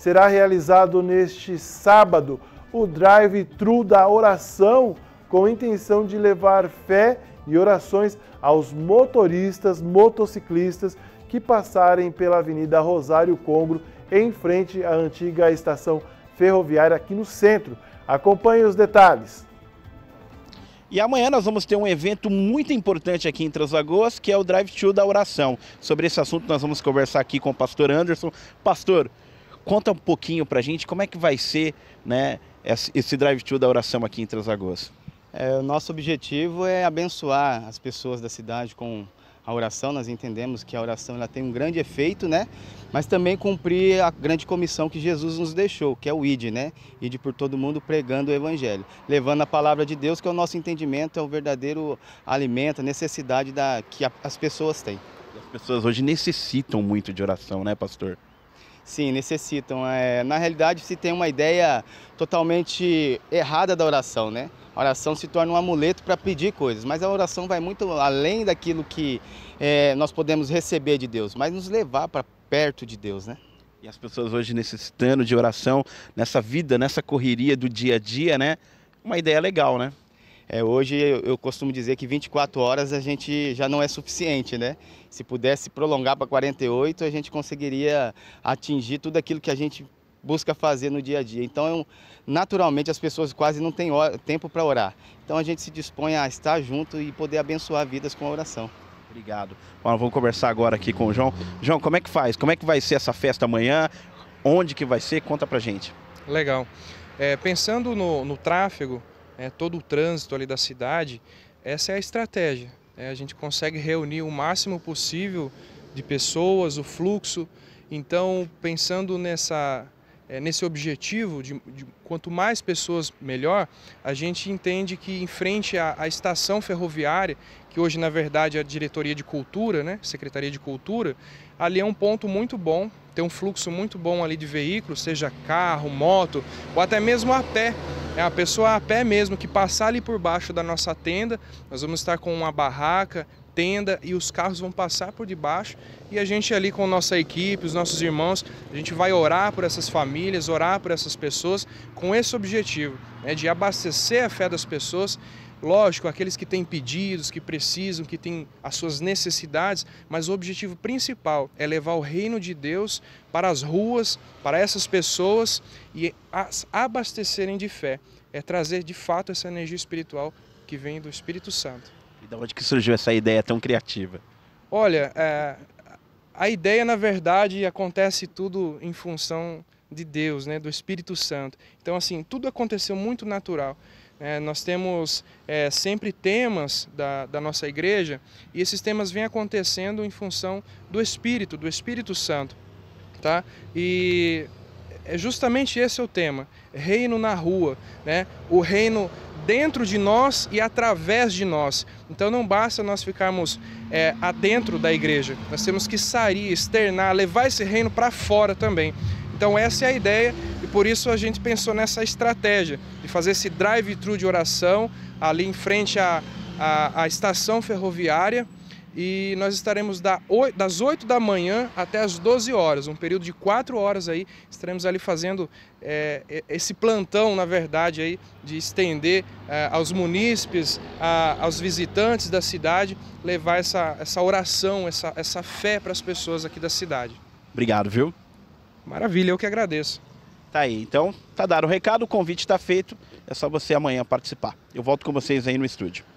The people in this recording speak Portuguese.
será realizado neste sábado o drive-thru da oração, com intenção de levar fé e orações aos motoristas, motociclistas que passarem pela Avenida Rosário Congro, em frente à antiga estação ferroviária aqui no centro. Acompanhe os detalhes. E amanhã nós vamos ter um evento muito importante aqui em Três que é o Drive-Thru da Oração. Sobre esse assunto nós vamos conversar aqui com o pastor Anderson. Pastor, conta um pouquinho para a gente como é que vai ser né, esse drive-thru da oração aqui em Transagosto. É, o nosso objetivo é abençoar as pessoas da cidade com a oração. Nós entendemos que a oração ela tem um grande efeito, né? Mas também cumprir a grande comissão que Jesus nos deixou, que é o id, né? Id por todo mundo pregando o evangelho, levando a palavra de Deus, que é o nosso entendimento, é o verdadeiro alimento, a necessidade da que a, as pessoas têm. As pessoas hoje necessitam muito de oração, né, pastor? Sim, necessitam. É, na realidade, se tem uma ideia totalmente errada da oração, né? A oração se torna um amuleto para pedir coisas, mas a oração vai muito além daquilo que é, nós podemos receber de Deus, mas nos levar para perto de Deus, né? E as pessoas hoje necessitando de oração nessa vida, nessa correria do dia a dia, né? Uma ideia legal, né? É, hoje eu, eu, costumo dizer que 24 horas a gente já não é suficiente, né? Se pudesse prolongar para 48, a gente conseguiria atingir tudo aquilo que a gente busca fazer no dia a dia. Então, eu, naturalmente, as pessoas quase não têm hora, tempo para orar. Então, a gente se dispõe a estar junto e poder abençoar vidas com a oração. Obrigado. Bom, vamos conversar agora aqui com o João. João, como é que faz? Como é que vai ser essa festa amanhã? Onde que vai ser? Conta pra gente. Legal. É, pensando no, no tráfego, né, todo o trânsito ali da cidade, essa é a estratégia. Né. A gente consegue reunir o máximo possível de pessoas, o fluxo. Então, pensando nessa, é, nesse objetivo de, de, quanto mais pessoas, melhor, a gente entende que em frente à, à estação ferroviária, que hoje na verdade é a diretoria de cultura, né, secretaria de cultura, ali é um ponto muito bom, tem um fluxo muito bom ali de veículos, seja carro, moto ou até mesmo a pé. É a pessoa a pé mesmo que passar ali por baixo da nossa tenda, nós vamos estar com uma barraca, tenda e os carros vão passar por debaixo e a gente ali com nossa equipe, os nossos irmãos, a gente vai orar por essas famílias, orar por essas pessoas com esse objetivo, né, de abastecer a fé das pessoas Lógico, aqueles que têm pedidos, que precisam, que têm as suas necessidades, mas o objetivo principal é levar o reino de Deus para as ruas, para essas pessoas e as abastecerem de fé. É trazer de fato essa energia espiritual que vem do Espírito Santo. E de onde que surgiu essa ideia tão criativa? Olha, é, a ideia, na verdade, acontece tudo em função de Deus, né, do Espírito Santo. Então, assim, tudo aconteceu muito natural. É, nós temos é, sempre temas da, da nossa igreja e esses temas vêm acontecendo em função do Espírito, do Espírito Santo. Tá? E é justamente esse é o tema reino na rua, né? o reino dentro de nós e através de nós. Então não basta nós ficarmos é, adentro da igreja, nós temos que sair, externar, levar esse reino para fora também. Então essa é a ideia e por isso a gente pensou nessa estratégia de fazer esse drive-thru de oração ali em frente à, à, à estação ferroviária e nós estaremos das 8 da manhã até as 12 horas, um período de 4 horas aí, estaremos ali fazendo é, esse plantão, na verdade, aí, de estender é, aos munícipes, a, aos visitantes da cidade, levar essa, essa oração, essa, essa fé para as pessoas aqui da cidade. Obrigado, viu? Maravilha, eu que agradeço. Tá aí, então, tá dado o recado, o convite está feito, é só você amanhã participar. Eu volto com vocês aí no estúdio.